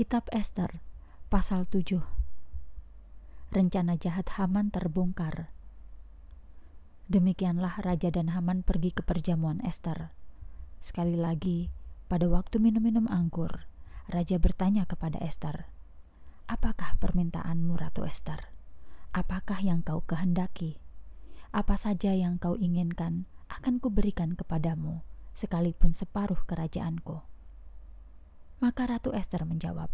Kitab Esther, pasal 7. Rencana jahat Haman terbongkar. Demikianlah Raja dan Haman pergi ke perjamuan Esther. Sekali lagi, pada waktu minum-minum anggur, Raja bertanya kepada Esther, "Apakah permintaanmu, Ratu Esther? Apakah yang kau kehendaki? Apa saja yang kau inginkan akan kuberikan kepadamu, sekalipun separuh kerajaanku." Maka Ratu Esther menjawab,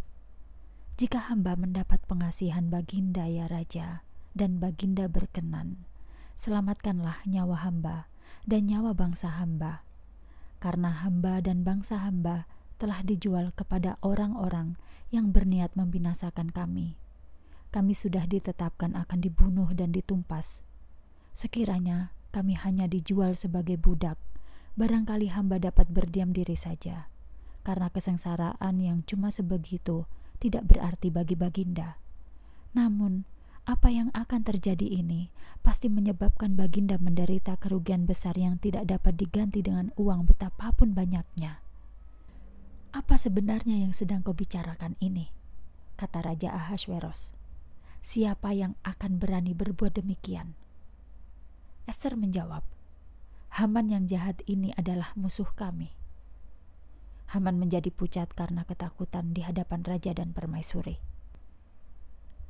"Jika hamba mendapat pengasihan Baginda, ya Raja, dan Baginda berkenan, selamatkanlah nyawa hamba dan nyawa bangsa hamba, karena hamba dan bangsa hamba telah dijual kepada orang-orang yang berniat membinasakan kami. Kami sudah ditetapkan akan dibunuh dan ditumpas. Sekiranya kami hanya dijual sebagai budak." barangkali hamba dapat berdiam diri saja karena kesengsaraan yang cuma sebegitu tidak berarti bagi Baginda. Namun, apa yang akan terjadi ini pasti menyebabkan Baginda menderita kerugian besar yang tidak dapat diganti dengan uang betapapun banyaknya. Apa sebenarnya yang sedang kau bicarakan ini? kata Raja Ahasweros. Siapa yang akan berani berbuat demikian? Esther menjawab, Haman yang jahat ini adalah musuh kami. Haman menjadi pucat karena ketakutan di hadapan raja dan permaisuri.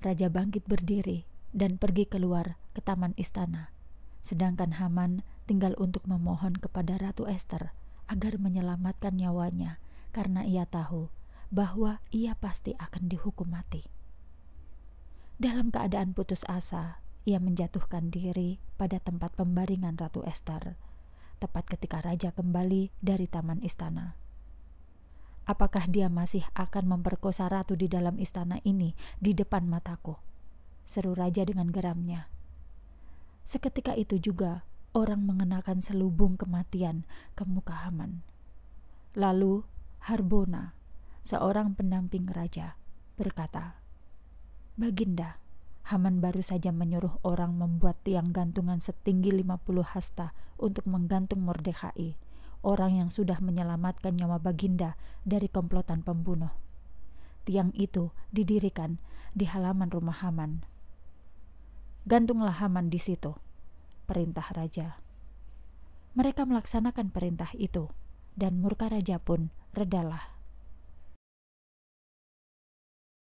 Raja bangkit berdiri dan pergi keluar ke taman istana, sedangkan Haman tinggal untuk memohon kepada Ratu Esther agar menyelamatkan nyawanya karena ia tahu bahwa ia pasti akan dihukum mati. Dalam keadaan putus asa, ia menjatuhkan diri pada tempat pembaringan Ratu Esther, tepat ketika raja kembali dari taman istana apakah dia masih akan memperkosa ratu di dalam istana ini di depan mataku? Seru raja dengan geramnya. Seketika itu juga, orang mengenakan selubung kematian ke muka Haman. Lalu, Harbona, seorang pendamping raja, berkata, Baginda, Haman baru saja menyuruh orang membuat tiang gantungan setinggi 50 hasta untuk menggantung Mordekhai orang yang sudah menyelamatkan nyawa Baginda dari komplotan pembunuh. Tiang itu didirikan di halaman rumah Haman. Gantunglah Haman di situ, perintah raja. Mereka melaksanakan perintah itu, dan murka raja pun redalah.